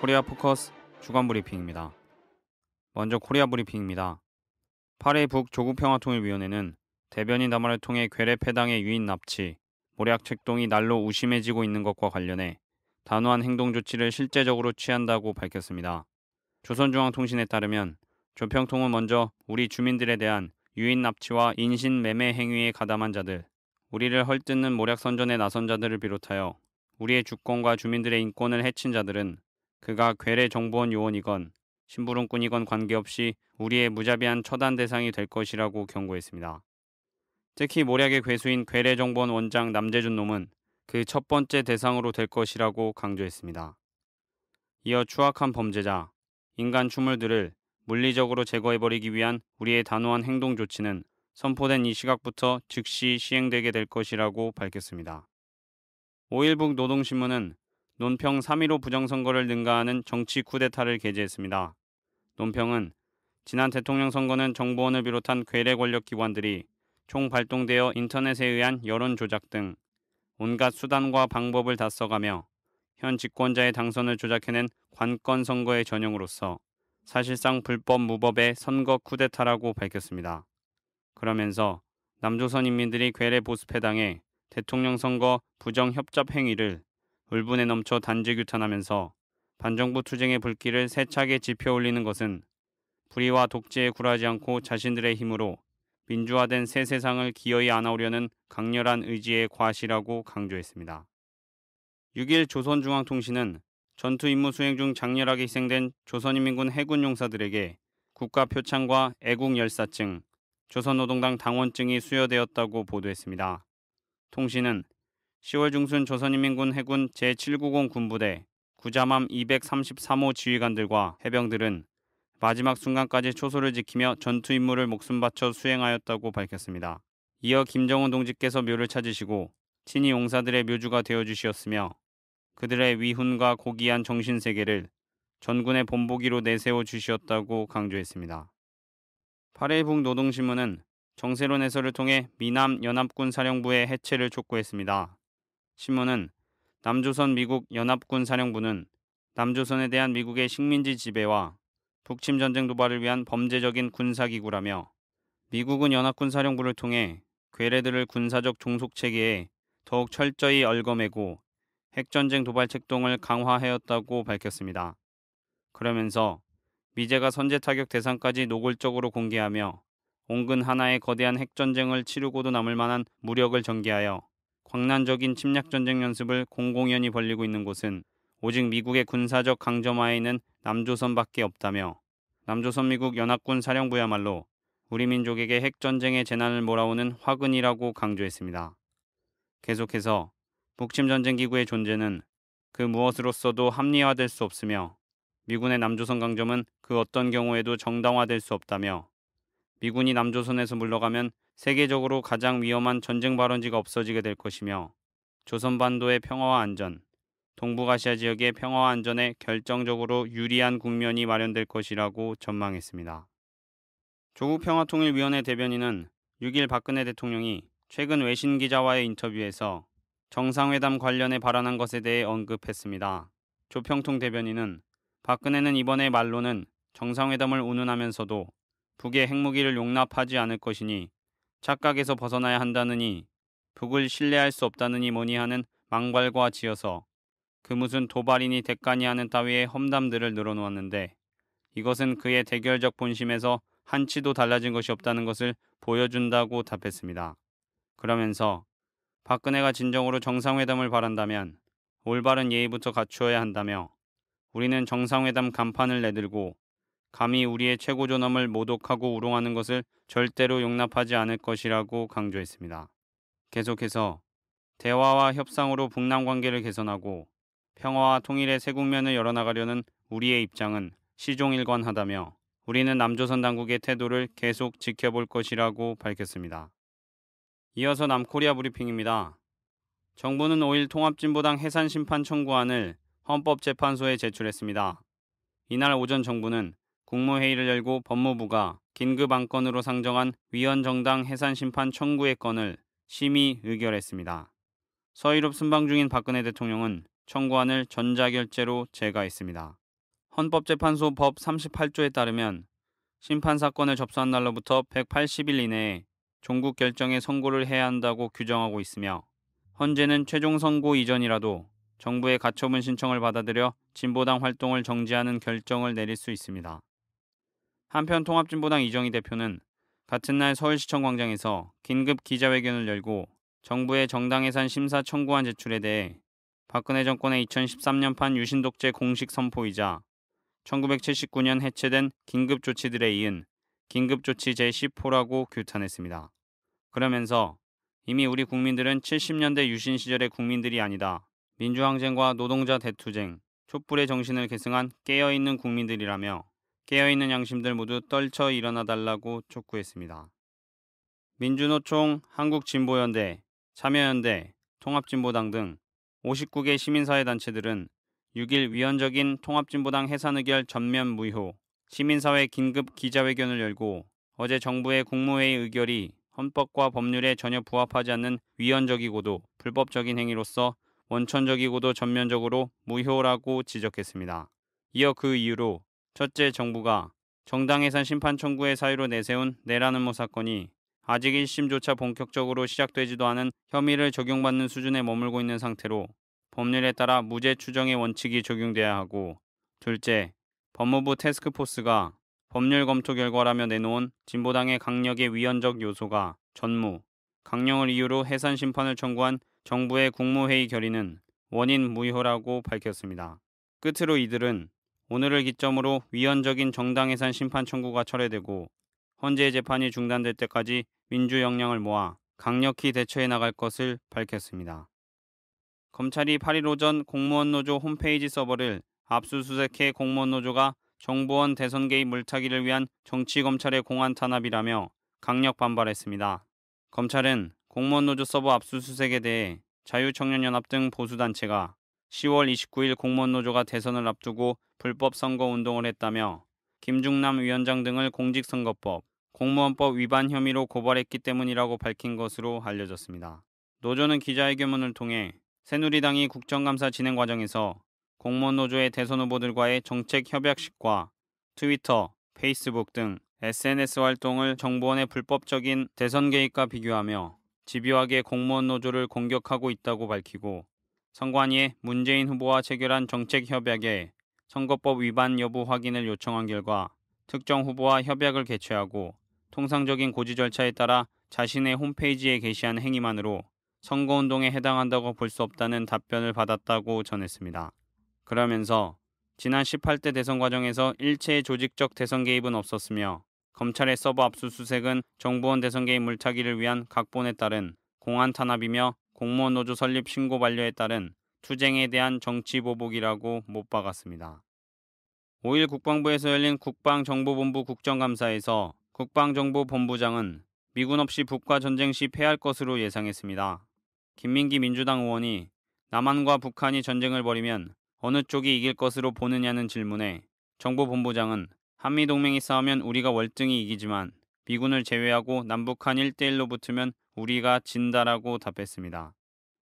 코리아 포커스 주간 브리핑입니다. 먼저 코리아 브리핑입니다. 8일 북 조국평화통일위원회는 대변인 담화를 통해 괴뢰 패당의 유인 납치, 모략 책동이 날로 우심해지고 있는 것과 관련해 단호한 행동 조치를 실제적으로 취한다고 밝혔습니다. 조선중앙통신에 따르면 조평통은 먼저 우리 주민들에 대한 유인 납치와 인신 매매 행위에 가담한 자들, 우리를 헐뜯는 모략 선전에 나선 자들을 비롯하여 우리의 주권과 주민들의 인권을 해친 자들은 그가 괴뢰 정보원 요원이건 심부름꾼이건 관계없이 우리의 무자비한 처단 대상이 될 것이라고 경고했습니다. 특히 모략의 괴수인 괴뢰 정보원 원장 남재준 놈은 그 첫 번째 대상으로 될 것이라고 강조했습니다. 이어 추악한 범죄자, 인간 추물들을 물리적으로 제거해버리기 위한 우리의 단호한 행동 조치는 선포된 이 시각부터 즉시 시행되게 될 것이라고 밝혔습니다. 5 1북 노동신문은 논평 3.15 부정선거를 능가하는 정치 쿠데타를 게재했습니다. 논평은 지난 대통령 선거는 정보원을 비롯한 괴뢰 권력 기관들이 총 발동되어 인터넷에 의한 여론 조작 등 온갖 수단과 방법을 다 써가며 현 집권자의 당선을 조작해낸 관건 선거의 전형으로서 사실상 불법 무법의 선거 쿠데타라고 밝혔습니다. 그러면서 남조선 인민들이 괴뢰 보수패당해 대통령 선거 부정 협잡 행위를 울분에 넘쳐 단지 규탄하면서 반정부 투쟁의 불길을 세차게 지펴 올리는 것은 불의와 독재에 굴하지 않고 자신들의 힘으로 민주화된 새 세상을 기어이 안아오려는 강렬한 의지의 과시라고 강조했습니다. 6일 조선중앙통신은 전투 임무 수행 중 장렬하게 희생된 조선인민군 해군 용사들에게 국가 표창과 애국 열사증, 조선노동당 당원증이 수여되었다고 보도했습니다. 통신은 10월 중순 조선인민군 해군 제790 군부대 구자맘 233호 지휘관들과 해병들은 마지막 순간까지 초소를 지키며 전투 임무를 목숨 바쳐 수행하였다고 밝혔습니다. 이어 김정은 동지께서 묘를 찾으시고 친히 용사들의 묘주가 되어 주시었으며 그들의 위훈과 고귀한 정신 세계를 전군의 본보기로 내세워 주시었다고 강조했습니다. 8일 북노동신문은 정세론 해설을 통해 미남 연합군 사령부의 해체를 촉구했습니다. 신문은 남조선 미국 연합군 사령부는 남조선에 대한 미국의 식민지 지배와 북침 전쟁 도발을 위한 범죄적인 군사기구라며 미국은 연합군 사령부를 통해 괴뢰들을 군사적 종속 체계에 더욱 철저히 얽거매고 핵전쟁 도발 책동을 강화하였다고 밝혔습니다. 그러면서 미제가 선제 타격 대상까지 노골적으로 공개하며 온근 하나의 거대한 핵전쟁을 치르고도 남을 만한 무력을 전개하여 광란적인 침략 전쟁 연습을 공공연히 벌리고 있는 곳은 오직 미국의 군사적 강점하에 있는 남조선밖에 없다며 남조선 미국 연합군 사령부야말로 우리 민족에게 핵 전쟁의 재난을 몰아오는 화근이라고 강조했습니다. 계속해서 북침 전쟁 기구의 존재는 그 무엇으로서도 합리화될 수 없으며 미군의 남조선 강점은 그 어떤 경우에도 정당화될 수 없다며 미군이 남조선에서 물러가면 세계적으로 가장 위험한 전쟁 발원지가 없어지게 될 것이며 조선 반도의 평화와 안전, 동북아시아 지역의 평화와 안전에 결정적으로 유리한 국면이 마련될 것이라고 전망했습니다. 조국 평화통일위원회 대변인은 6일 박근혜 대통령이 최근 외신 기자와의 인터뷰에서 정상회담 관련해 발언한 것에 대해 언급했습니다. 조평통 대변인은 박근혜는 이번에 말로는 정상회담을 운운하면서도 북의 핵무기를 용납하지 않을 것이니 착각에서 벗어나야 한다느니 북을 신뢰할 수 없다느니 뭐니 하는 망발과 지어서 그 무슨 도발이니 대가니 하는 따위의 험담들을 늘어놓았는데 이것은 그의 대결적 본심에서 한치도 달라진 것이 없다는 것을 보여준다고 답했습니다. 그러면서 박근혜가 진정으로 정상회담을 바란다면 올바른 예의부터 갖추어야 한다며 우리는 정상회담 간판을 내들고 감히 우리의 최고 존엄을 모독하고 우롱하는 것을 절대로 용납하지 않을 것이라고 강조했습니다. 계속해서 대화와 협상으로 북남 관계를 개선하고 평화와 통일의 새 국면을 열어나가려는 우리의 입장은 시종일관하다며 우리는 남조선 당국의 태도를 계속 지켜볼 것이라고 밝혔습니다. 이어서 남코리아 브리핑입니다. 정부는 5일 통합진보당 해산 심판 청구안을 헌법재판소에 제출했습니다. 이날 오전 정부는 국무회의를 열고 법무부가 긴급 안건으로 상정한 위헌 정당 해산 심판 청구의 건을 심의 의결했습니다. 서유럽 순방 중인 박근혜 대통령은 청구안을 전자결재로 제거했습니다. 헌법재판소 법 38조에 따르면 심판 사건을 접수한 날로부터 180일 이내에 종국 결정에 선고를 해야 한다고 규정하고 있으며 헌재는 최종 선고 이전이라도 정부의 가처분 신청을 받아들여 진보당 활동을 정지하는 결정을 내릴 수 있습니다. 한편 통합진보당 이정희 대표는 같은 날 서울시청 광장에서 긴급 기자회견을 열고 정부의 정당해산 심사 청구안 제출에 대해 박근혜 정권의 2013년판 유신 독재 공식 선포이자 1979년 해체된 긴급 조치들에 이은 긴급 조치 제10호라고 규탄했습니다. 그러면서 이미 우리 국민들은 70년대 유신 시절의 국민들이 아니다. 민주항쟁과 노동자 대투쟁, 촛불의 정신을 계승한 깨어있는 국민들이라며 깨어있는 양심들 모두 떨쳐 일어나 달라고 촉구했습니다. 민주노총, 한국진보연대, 참여연대, 통합진보당 등 59개 시민사회단체들은 6일 위헌적인 통합진보당 해산 의결 전면 무효 시민사회 긴급 기자회견을 열고 어제 정부의 국무회의 의결이 헌법과 법률에 전혀 부합하지 않는 위헌적이고도 불법적인 행위로서 원천적이고도 전면적으로 무효라고 지적했습니다. 이어 그 이유로 첫째, 정부가 정당 해산 심판 청구의 사유로 내세운 내라는 모 사건이 아직 1심조차 본격적으로 시작되지도 않은 혐의를 적용받는 수준에 머물고 있는 상태로 법률에 따라 무죄 추정의 원칙이 적용돼야 하고 둘째, 법무부 태스크포스가 법률 검토 결과라며 내놓은 진보당의 강력의 위헌적 요소가 전무, 강령을 이유로 해산 심판을 청구한 정부의 국무회의 결의는 원인 무효라고 밝혔습니다. 끝으로 이들은 오늘을 기점으로 위헌적인 정당해산 심판 청구가 철회되고 헌재의 재판이 중단될 때까지 민주 역량을 모아 강력히 대처해 나갈 것을 밝혔습니다. 검찰이 8일 오전 공무원 노조 홈페이지 서버를 압수수색해 공무원 노조가 정부원 대선 개입 물타기를 위한 정치 검찰의 공안 탄압이라며 강력 반발했습니다. 검찰은 공무원 노조 서버 압수수색에 대해 자유청년연합 등 보수단체가 10월 29일 공무원노조가 대선을 앞두고 불법 선거 운동을 했다며 김중남 위원장 등을 공직선거법, 공무원법 위반 혐의로 고발했기 때문이라고 밝힌 것으로 알려졌습니다. 노조는 기자회견문을 통해 새누리당이 국정감사 진행 과정에서 공무원 노조의 대선 후보들과의 정책 협약식과 트위터, 페이스북 등 SNS 활동을 정부원의 불법적인 대선 개입과 비교하며 집요하게 공무원 노조를 공격하고 있다고 밝히고 선관위에 문재인 후보와 체결한 정책 협약에 선거법 위반 여부 확인을 요청한 결과 특정 후보와 협약을 개최하고 통상적인 고지 절차에 따라 자신의 홈페이지에 게시한 행위만으로 선거운동에 해당한다고 볼 수 없다는 답변을 받았다고 전했습니다. 그러면서 지난 18대 대선 과정에서 일체의 조직적 대선 개입은 없었으며 검찰의 서버 압수수색은 정부원 대선 개입 물타기를 위한 각본에 따른 공안 탄압이며 공무원 노조 설립 신고 반려에 따른 투쟁에 대한 정치 보복이라고 못 박았습니다. 5일 국방부에서 열린 국방정보본부 국정감사에서 국방정보본부장은 미군 없이 북과 전쟁 시 패할 것으로 예상했습니다. 김민기 민주당 의원이 남한과 북한이 전쟁을 벌이면 어느 쪽이 이길 것으로 보느냐는 질문에 정보본부장은 한미동맹이 싸우면 우리가 월등히 이기지만 미군을 제외하고 남북한 1대1로 붙으면 우리가 진다라고 답했습니다.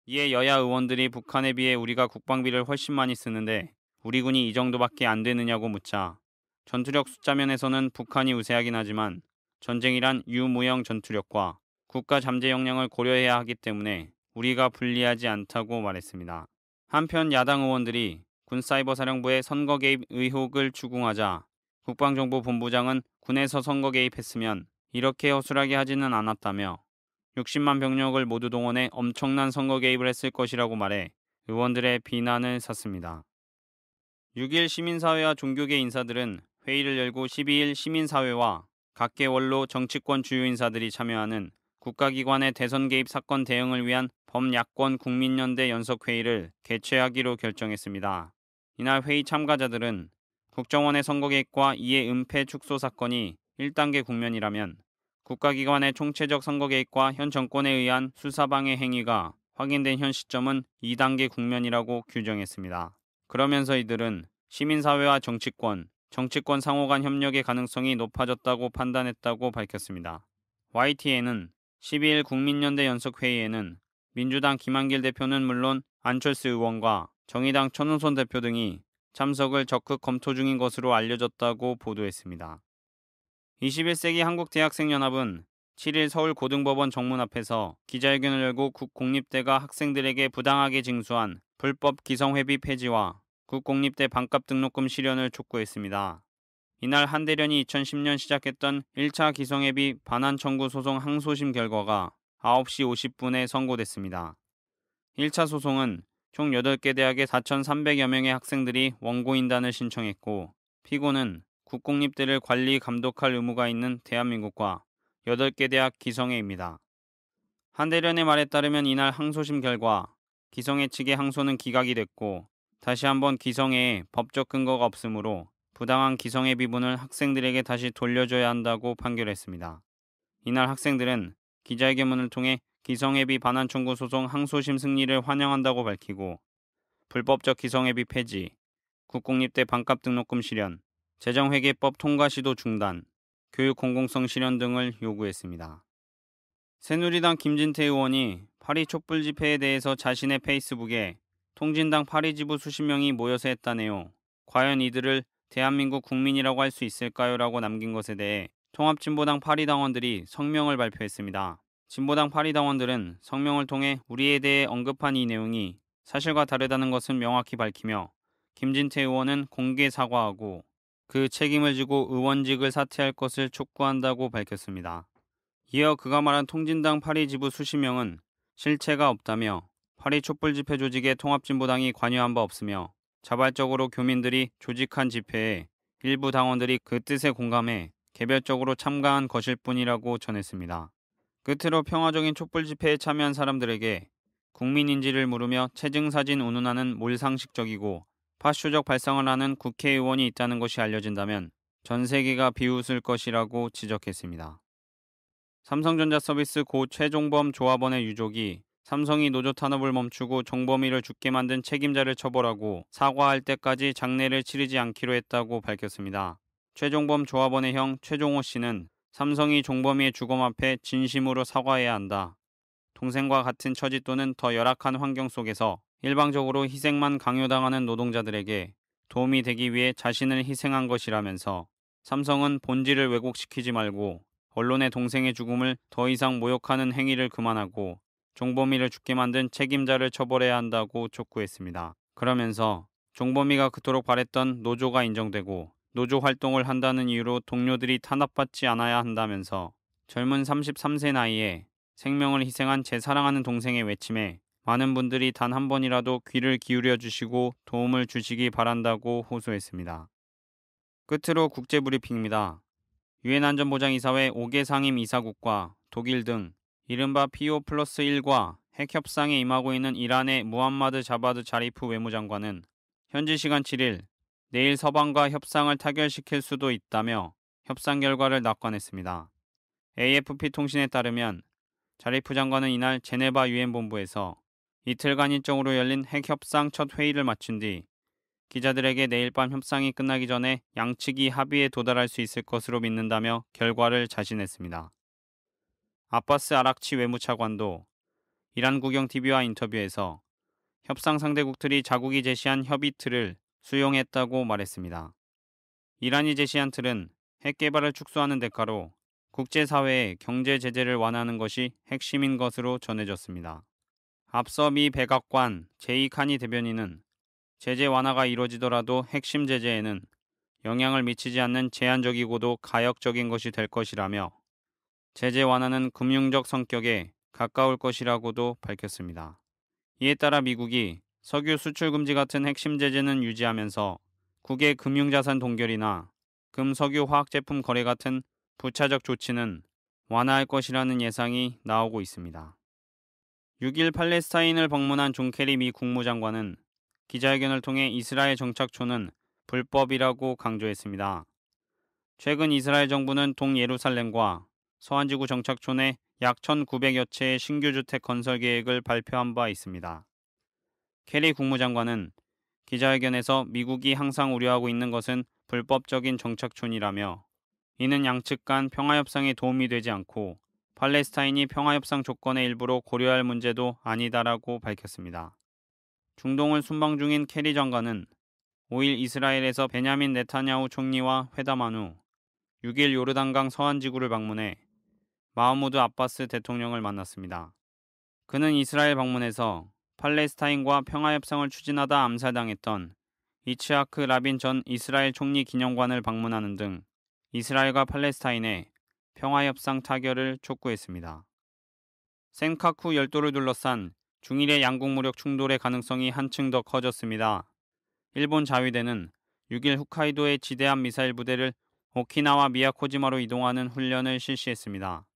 이에 여야 의원들이 북한에 비해 우리가 국방비를 훨씬 많이 쓰는데 우리 군이 이 정도밖에 안 되느냐고 묻자 전투력 숫자면에서는 북한이 우세하긴 하지만 전쟁이란 유무형 전투력과 국가 잠재 역량을 고려해야 하기 때문에 우리가 불리하지 않다고 말했습니다. 한편 야당 의원들이 군사이버사령부의 선거 개입 의혹을 추궁하자 국방정보본부장은 군에서 선거 개입했으면 이렇게 허술하게 하지는 않았다며 60만 병력을 모두 동원해 엄청난 선거 개입을 했을 것이라고 말해 의원들의 비난을 샀습니다. 6일 시민사회와 종교계 인사들은 회의를 열고 12일 시민사회와 각계원로 정치권 주요 인사들이 참여하는 국가기관의 대선 개입 사건 대응을 위한 범야권 국민연대 연석회의를 개최하기로 결정했습니다. 이날 회의 참가자들은 국정원의 선거 개입과 이에 은폐 축소 사건이 1단계 국면이라면 국가기관의 총체적 선거 개입과 현 정권에 의한 수사방해 행위가 확인된 현 시점은 2단계 국면이라고 규정했습니다. 그러면서 이들은 시민사회와 정치권, 정치권 상호 간 협력의 가능성이 높아졌다고 판단했다고 밝혔습니다. YTN은 12일 국민연대 연석회의에는 민주당 김한길 대표는 물론 안철수 의원과 정의당 천우선 대표 등이 참석을 적극 검토 중인 것으로 알려졌다고 보도했습니다. 21세기 한국대학생연합은 7일 서울 고등법원 정문 앞에서 기자회견을 열고 국공립대가 학생들에게 부당하게 징수한 불법 기성회비 폐지와 국공립대 반값 등록금 실현을 촉구했습니다. 이날 한대련이 2010년 시작했던 1차 기성회비 반환 청구 소송 항소심 결과가 9시 50분에 선고됐습니다. 1차 소송은 총 8개 대학의 4,300여 명의 학생들이 원고인단을 신청했고 피고는 국공립대를 관리 감독할 의무가 있는 대한민국과 8개 대학 기성회입니다. 한대련의 말에 따르면 이날 항소심 결과 기성회 측의 항소는 기각이 됐고 다시 한번 기성회에 법적 근거가 없으므로 부당한 기성회 비분을 학생들에게 다시 돌려줘야 한다고 판결했습니다. 이날 학생들은 기자회견문을 통해 기성회비 반환 청구 소송 항소심 승리를 환영한다고 밝히고 불법적 기성회비 폐지, 국공립대 반값 등록금 실현, 재정회계법 통과 시도 중단, 교육 공공성 실현 등을 요구했습니다. 새누리당 김진태 의원이 파리 촛불 집회에 대해서 자신의 페이스북에 통진당 파리 지부 수십 명이 모여서 했다네요. 과연 이들을 대한민국 국민이라고 할 수 있을까요? 라고 남긴 것에 대해 통합진보당 파리 당원들이 성명을 발표했습니다. 진보당 파리 당원들은 성명을 통해 우리에 대해 언급한 이 내용이 사실과 다르다는 것은 명확히 밝히며 김진태 의원은 공개 사과하고 그 책임을 지고 의원직을 사퇴할 것을 촉구한다고 밝혔습니다. 이어 그가 말한 통진당 파리 지부 수십 명은 실체가 없다며 파리 촛불 집회 조직에 통합진보당이 관여한 바 없으며 자발적으로 교민들이 조직한 집회에 일부 당원들이 그 뜻에 공감해 개별적으로 참가한 것일 뿐이라고 전했습니다. 끝으로 평화적인 촛불 집회에 참여한 사람들에게 국민인지를 물으며 체증사진 운운하는 몰상식적이고 파쇼적 발상을 하는 국회의원이 있다는 것이 알려진다면 전 세계가 비웃을 것이라고 지적했습니다. 삼성전자 서비스 고 최종범 조합원의 유족이 삼성이 노조 탄압을 멈추고 정범이를 죽게 만든 책임자를 처벌하고 사과할 때까지 장례를 치르지 않기로 했다고 밝혔습니다. 최종범 조합원의 형 최종호 씨는 삼성이 종범이의 죽음 앞에 진심으로 사과해야 한다. 동생과 같은 처지 또는 더 열악한 환경 속에서 일방적으로 희생만 강요당하는 노동자들에게 도움이 되기 위해 자신을 희생한 것이라면서 삼성은 본질을 왜곡시키지 말고 언론의 동생의 죽음을 더 이상 모욕하는 행위를 그만하고 종범이를 죽게 만든 책임자를 처벌해야 한다고 촉구했습니다. 그러면서 종범이가 그토록 바랬던 노조가 인정되고 노조 활동을 한다는 이유로 동료들이 탄압받지 않아야 한다면서 젊은 33세 나이에 생명을 희생한 제 사랑하는 동생의 외침에 많은 분들이 단 한 번이라도 귀를 기울여 주시고 도움을 주시기 바란다고 호소했습니다. 끝으로 국제 브리핑입니다. 유엔 안전보장이사회 5개 상임 이사국과 독일 등 이른바 PO 플러스 1과 핵 협상에 임하고 있는 이란의 무함마드 자바드 자리프 외무장관은 현지 시간 7일 내일 서방과 협상을 타결시킬 수도 있다며 협상 결과를 낙관했습니다. AFP 통신에 따르면 자리프 장관은 이날 제네바 유엔 본부에서 이틀간 일정으로 열린 핵 협상 첫 회의를 마친 뒤 기자들에게 내일 밤 협상이 끝나기 전에 양측이 합의에 도달할 수 있을 것으로 믿는다며 결과를 자신했습니다. 아빠스 아락치 외무차관도 이란 국영 TV와 인터뷰에서 협상 상대국들이 자국이 제시한 협의 틀을 수용했다고 말했습니다. 이란이 제시한 틀은 핵 개발을 축소하는 대가로 국제사회의 경제 제재를 완화하는 것이 핵심인 것으로 전해졌습니다. 앞서 미 백악관 제이 카니 대변인은 제재 완화가 이루어지더라도 핵심 제재에는 영향을 미치지 않는 제한적이고도 가역적인 것이 될 것이라며 제재 완화는 금융적 성격에 가까울 것이라고도 밝혔습니다. 이에 따라 미국이 석유 수출 금지 같은 핵심 제재는 유지하면서 국외 금융자산 동결이나 금석유 화학제품 거래 같은 부차적 조치는 완화할 것이라는 예상이 나오고 있습니다. 6일 팔레스타인을 방문한 존 케리 미 국무장관은 기자회견을 통해 이스라엘 정착촌은 불법이라고 강조했습니다. 최근 이스라엘 정부는 동예루살렘과 서안지구 정착촌에 약 1,900여 채의 신규 주택 건설 계획을 발표한 바 있습니다. 케리 국무장관은 기자회견에서 미국이 항상 우려하고 있는 것은 불법적인 정착촌이라며 이는 양측 간 평화협상에 도움이 되지 않고 팔레스타인이 평화협상 조건의 일부로 고려할 문제도 아니다라고 밝혔습니다. 중동을 순방 중인 캐리 장관은 5일 이스라엘에서 베냐민 네타냐후 총리와 회담한 후 6일 요르단강 서안 지구를 방문해 마우무드 아바스 대통령을 만났습니다. 그는 이스라엘 방문에서 팔레스타인과 평화협상을 추진하다 암살당했던 이츠하크 라빈 전 이스라엘 총리 기념관을 방문하는 등 이스라엘과 팔레스타인의 평화협상 타결을 촉구했습니다. 센카쿠 열도를 둘러싼 중일의 양국 무력 충돌의 가능성이 한층 더 커졌습니다. 일본 자위대는 6일 홋카이도의 지대함 미사일 부대를 오키나와 미야코지마로 이동하는 훈련을 실시했습니다.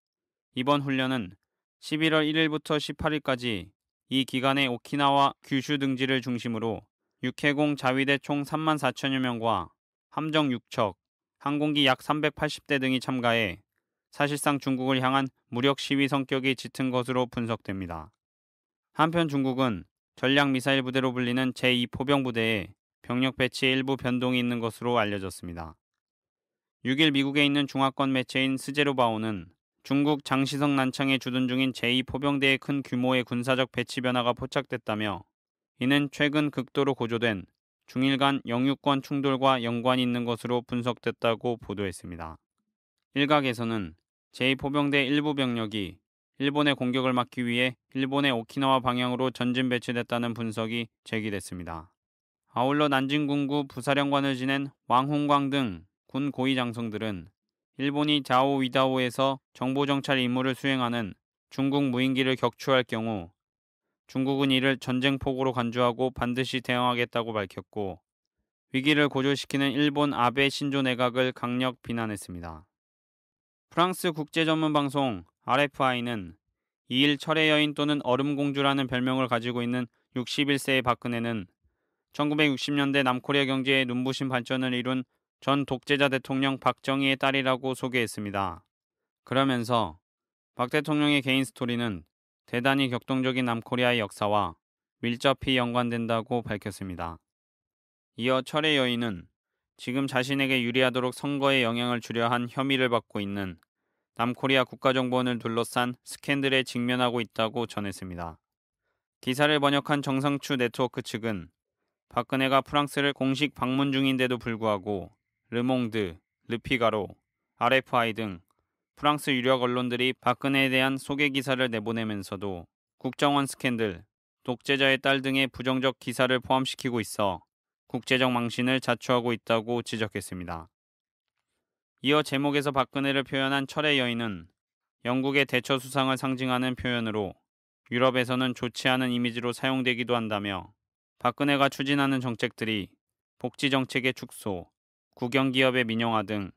이번 훈련은 11월 1일부터 18일까지 이 기간에 오키나와 규슈 등지를 중심으로 육해공 자위대 총 3만 4천여 명과 함정 6척, 항공기 약 380대 등이 참가해 사실상 중국을 향한 무력 시위 성격이 짙은 것으로 분석됩니다. 한편 중국은 전략 미사일 부대로 불리는 제2포병 부대에 병력 배치에 일부 변동이 있는 것으로 알려졌습니다. 6일 미국에 있는 중화권 매체인 스제로바오는 중국 장시성 난창에 주둔 중인 제2포병대의 큰 규모의 군사적 배치 변화가 포착됐다며 이는 최근 극도로 고조된 중일 간 영유권 충돌과 연관이 있는 것으로 분석됐다고 보도했습니다. 일각에서는 제2포병대 일부 병력이 일본의 공격을 막기 위해 일본의 오키나와 방향으로 전진 배치됐다는 분석이 제기됐습니다. 아울러 난징군구 부사령관을 지낸 왕홍광 등 군 고위 장성들은 일본이 자오위다오에서 정보정찰 임무를 수행하는 중국 무인기를 격추할 경우 중국은 이를 전쟁폭으로 간주하고 반드시 대응하겠다고 밝혔고 위기를 고조시키는 일본 아베 신조 내각을 강력 비난했습니다. 프랑스 국제 전문 방송 RFI는 2일 철의 여인 또는 얼음 공주라는 별명을 가지고 있는 61세의 박근혜는 1960년대 남코리아 경제의 눈부신 발전을 이룬 전 독재자 대통령 박정희의 딸이라고 소개했습니다. 그러면서 박 대통령의 개인 스토리는 대단히 격동적인 남코리아의 역사와 밀접히 연관된다고 밝혔습니다. 이어 철의 여인은 지금 자신에게 유리하도록 선거에 영향을 주려 한 혐의를 받고 있는 남코리아 국가정보원을 둘러싼 스캔들에 직면하고 있다고 전했습니다. 기사를 번역한 정상추 네트워크 측은 박근혜가 프랑스를 공식 방문 중인데도 불구하고 르몽드, 르피가로, RFI 등 프랑스 유력 언론들이 박근혜에 대한 소개 기사를 내보내면서도 국정원 스캔들, 독재자의 딸 등의 부정적 기사를 포함시키고 있어 국제적 망신을 자초하고 있다고 지적했습니다. 이어 제목에서 박근혜를 표현한 철의 여인은 영국의 대처 수상을 상징하는 표현으로 유럽에서는 좋지 않은 이미지로 사용되기도 한다며 박근혜가 추진하는 정책들이 복지 정책의 축소, 국영 기업의 민영화 등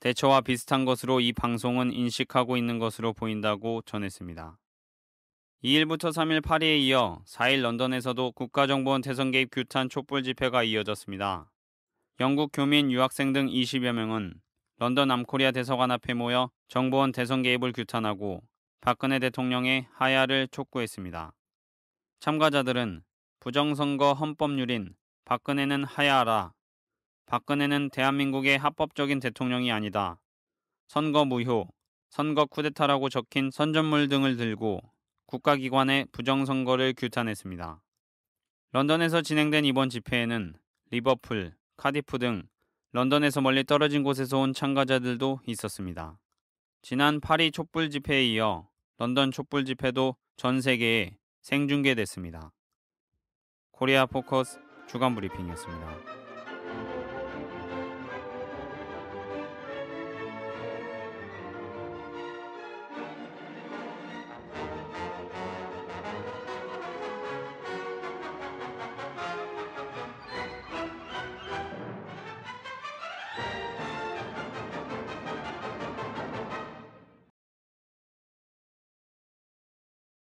대처와 비슷한 것으로 이 방송은 인식하고 있는 것으로 보인다고 전했습니다. 2일부터 3일 파리에 이어 4일 런던에서도 국가정보원 대선 개입 규탄 촛불 집회가 이어졌습니다. 영국 교민 유학생 등 20여 명은 런던 암코리아 대사관 앞에 모여 정보원 대선 개입을 규탄하고 박근혜 대통령의 하야를 촉구했습니다. 참가자들은 부정선거 헌법률인 박근혜는 하야하라. 박근혜는 대한민국의 합법적인 대통령이 아니다. 선거 무효, 선거 쿠데타라고 적힌 선전물 등을 들고 국가기관의 부정선거를 규탄했습니다. 런던에서 진행된 이번 집회에는 리버풀, 카디프 등 런던에서 멀리 떨어진 곳에서 온 참가자들도 있었습니다. 지난 파리 촛불 집회에 이어 런던 촛불 집회도 전 세계에 생중계됐습니다. 코리아 포커스 주간 브리핑이었습니다.